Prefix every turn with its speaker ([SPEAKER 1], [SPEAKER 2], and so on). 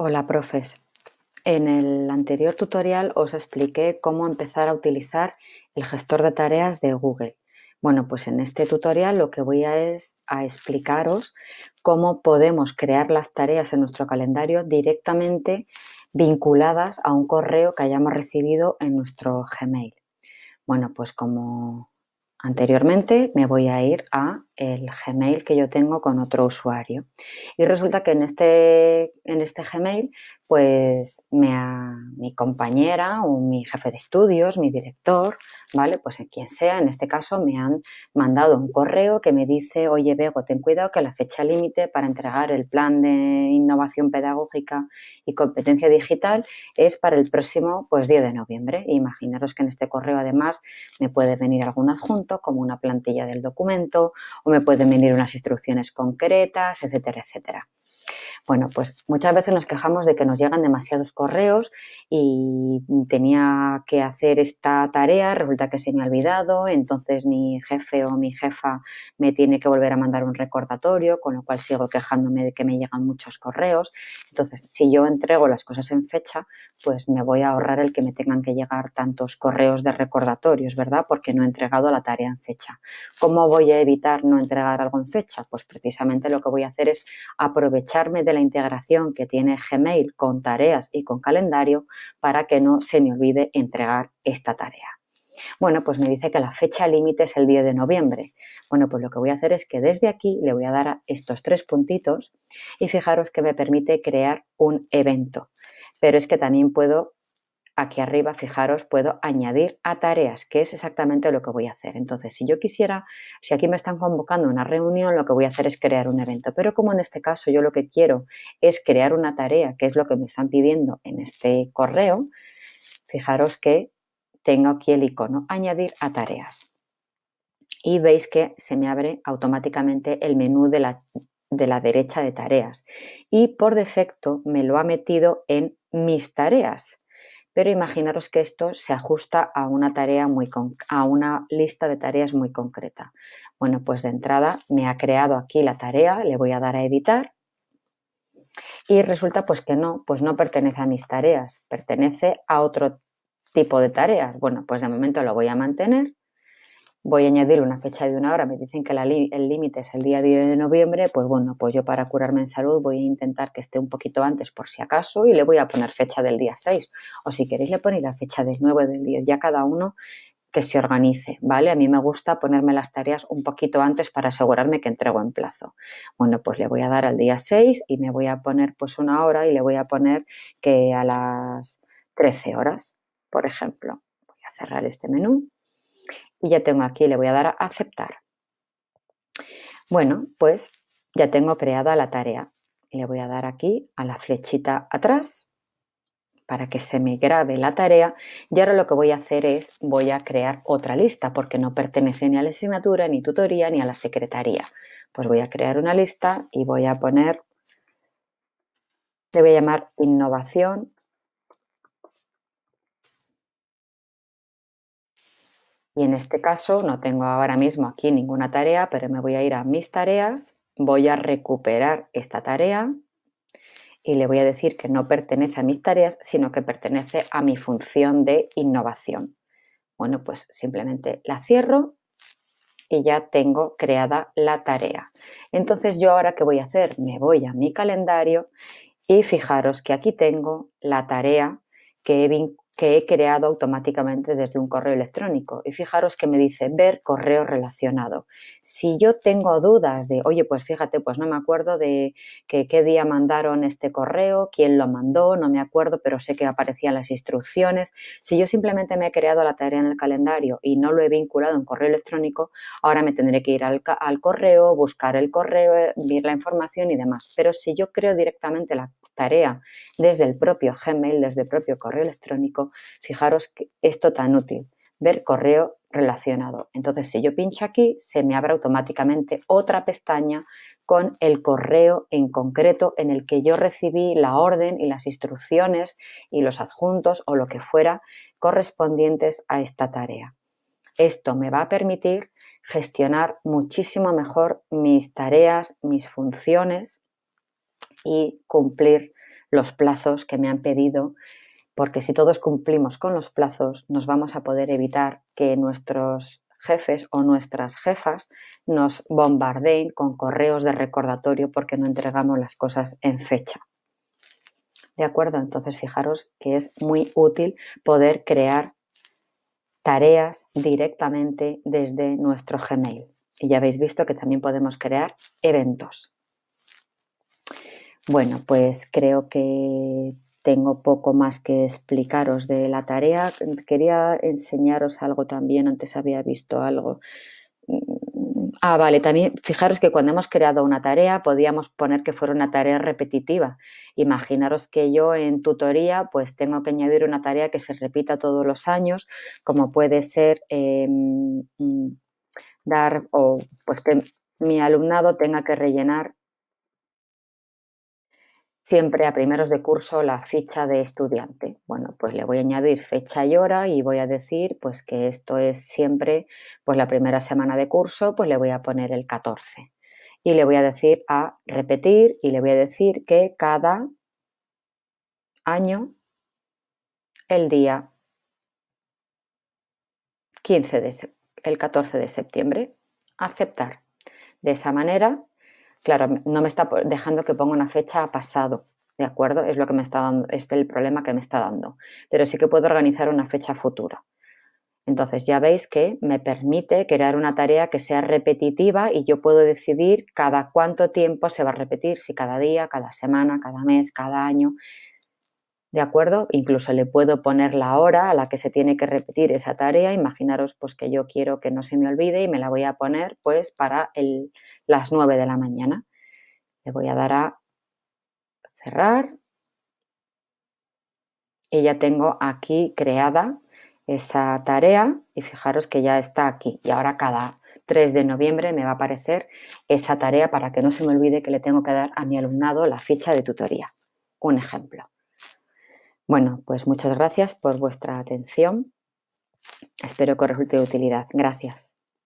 [SPEAKER 1] Hola, profes. En el anterior tutorial os expliqué cómo empezar a utilizar el gestor de tareas de Google. Bueno, pues en este tutorial lo que voy a es a explicaros cómo podemos crear las tareas en nuestro calendario directamente vinculadas a un correo que hayamos recibido en nuestro Gmail. Bueno, pues como anteriormente me voy a ir a el Gmail que yo tengo con otro usuario. Y resulta que en este, en este Gmail, pues me mi compañera o mi jefe de estudios, mi director, ¿vale? Pues eh, quien sea, en este caso me han mandado un correo que me dice, oye Bego, ten cuidado que la fecha límite para entregar el plan de innovación pedagógica y competencia digital es para el próximo pues 10 de noviembre. imaginaros que en este correo además me puede venir algún adjunto como una plantilla del documento me pueden venir unas instrucciones concretas, etcétera, etcétera. Bueno, pues muchas veces nos quejamos de que nos llegan demasiados correos y tenía que hacer esta tarea, resulta que se me ha olvidado, entonces mi jefe o mi jefa me tiene que volver a mandar un recordatorio, con lo cual sigo quejándome de que me llegan muchos correos. Entonces, si yo entrego las cosas en fecha, pues me voy a ahorrar el que me tengan que llegar tantos correos de recordatorios, ¿verdad? Porque no he entregado la tarea en fecha. ¿Cómo voy a evitar no entregar algo en fecha? Pues precisamente lo que voy a hacer es aprovecharme de integración que tiene Gmail con tareas y con calendario para que no se me olvide entregar esta tarea. Bueno, pues me dice que la fecha límite es el 10 de noviembre. Bueno, pues lo que voy a hacer es que desde aquí le voy a dar a estos tres puntitos y fijaros que me permite crear un evento. Pero es que también puedo aquí arriba, fijaros, puedo añadir a tareas, que es exactamente lo que voy a hacer. Entonces, si yo quisiera, si aquí me están convocando una reunión, lo que voy a hacer es crear un evento. Pero como en este caso yo lo que quiero es crear una tarea, que es lo que me están pidiendo en este correo, fijaros que tengo aquí el icono, añadir a tareas. Y veis que se me abre automáticamente el menú de la, de la derecha de tareas. Y por defecto me lo ha metido en mis tareas pero imaginaros que esto se ajusta a una, tarea muy a una lista de tareas muy concreta. Bueno, pues de entrada me ha creado aquí la tarea, le voy a dar a editar y resulta pues que no, pues no pertenece a mis tareas, pertenece a otro tipo de tareas. Bueno, pues de momento lo voy a mantener voy a añadir una fecha de una hora, me dicen que el límite es el día 10 de noviembre, pues bueno, pues yo para curarme en salud voy a intentar que esté un poquito antes por si acaso y le voy a poner fecha del día 6 o si queréis le ponéis la fecha del 9 del 10, ya cada uno que se organice, ¿vale? A mí me gusta ponerme las tareas un poquito antes para asegurarme que entrego en plazo. Bueno, pues le voy a dar al día 6 y me voy a poner pues una hora y le voy a poner que a las 13 horas, por ejemplo. Voy a cerrar este menú y ya tengo aquí, le voy a dar a aceptar. Bueno, pues ya tengo creada la tarea. Le voy a dar aquí a la flechita atrás para que se me grabe la tarea y ahora lo que voy a hacer es voy a crear otra lista porque no pertenece ni a la asignatura, ni tutoría, ni a la secretaría. Pues voy a crear una lista y voy a poner, le voy a llamar innovación Y en este caso no tengo ahora mismo aquí ninguna tarea, pero me voy a ir a mis tareas, voy a recuperar esta tarea y le voy a decir que no pertenece a mis tareas, sino que pertenece a mi función de innovación. Bueno, pues simplemente la cierro y ya tengo creada la tarea. Entonces yo ahora qué voy a hacer? Me voy a mi calendario y fijaros que aquí tengo la tarea que he que he creado automáticamente desde un correo electrónico. Y fijaros que me dice ver correo relacionado. Si yo tengo dudas de, oye, pues fíjate, pues no me acuerdo de qué día mandaron este correo, quién lo mandó, no me acuerdo, pero sé que aparecían las instrucciones. Si yo simplemente me he creado la tarea en el calendario y no lo he vinculado en correo electrónico, ahora me tendré que ir al, al correo, buscar el correo, eh, ver la información y demás. Pero si yo creo directamente la tarea desde el propio Gmail, desde el propio correo electrónico, fijaros que esto tan útil, ver correo relacionado. Entonces, si yo pincho aquí, se me abre automáticamente otra pestaña con el correo en concreto en el que yo recibí la orden y las instrucciones y los adjuntos o lo que fuera correspondientes a esta tarea. Esto me va a permitir gestionar muchísimo mejor mis tareas, mis funciones y cumplir los plazos que me han pedido, porque si todos cumplimos con los plazos, nos vamos a poder evitar que nuestros jefes o nuestras jefas nos bombardeen con correos de recordatorio porque no entregamos las cosas en fecha. ¿De acuerdo? Entonces fijaros que es muy útil poder crear tareas directamente desde nuestro Gmail. Y ya habéis visto que también podemos crear eventos. Bueno, pues creo que tengo poco más que explicaros de la tarea. Quería enseñaros algo también, antes había visto algo. Mm, ah, vale, también fijaros que cuando hemos creado una tarea podíamos poner que fuera una tarea repetitiva. Imaginaros que yo en tutoría pues tengo que añadir una tarea que se repita todos los años, como puede ser em, mm, dar o pues que mi alumnado tenga que rellenar siempre a primeros de curso la ficha de estudiante. Bueno, pues le voy a añadir fecha y hora y voy a decir pues que esto es siempre pues la primera semana de curso, pues le voy a poner el 14. Y le voy a decir a repetir y le voy a decir que cada año el día 15 de el 14 de septiembre aceptar. De esa manera Claro, no me está dejando que ponga una fecha pasado, ¿de acuerdo? Es lo que me está dando, es el problema que me está dando. Pero sí que puedo organizar una fecha futura. Entonces ya veis que me permite crear una tarea que sea repetitiva y yo puedo decidir cada cuánto tiempo se va a repetir, si cada día, cada semana, cada mes, cada año. ¿De acuerdo? Incluso le puedo poner la hora a la que se tiene que repetir esa tarea. Imaginaros pues que yo quiero que no se me olvide y me la voy a poner pues para el las 9 de la mañana. Le voy a dar a cerrar y ya tengo aquí creada esa tarea y fijaros que ya está aquí y ahora cada 3 de noviembre me va a aparecer esa tarea para que no se me olvide que le tengo que dar a mi alumnado la ficha de tutoría. Un ejemplo. Bueno, pues muchas gracias por vuestra atención. Espero que os resulte de utilidad. Gracias.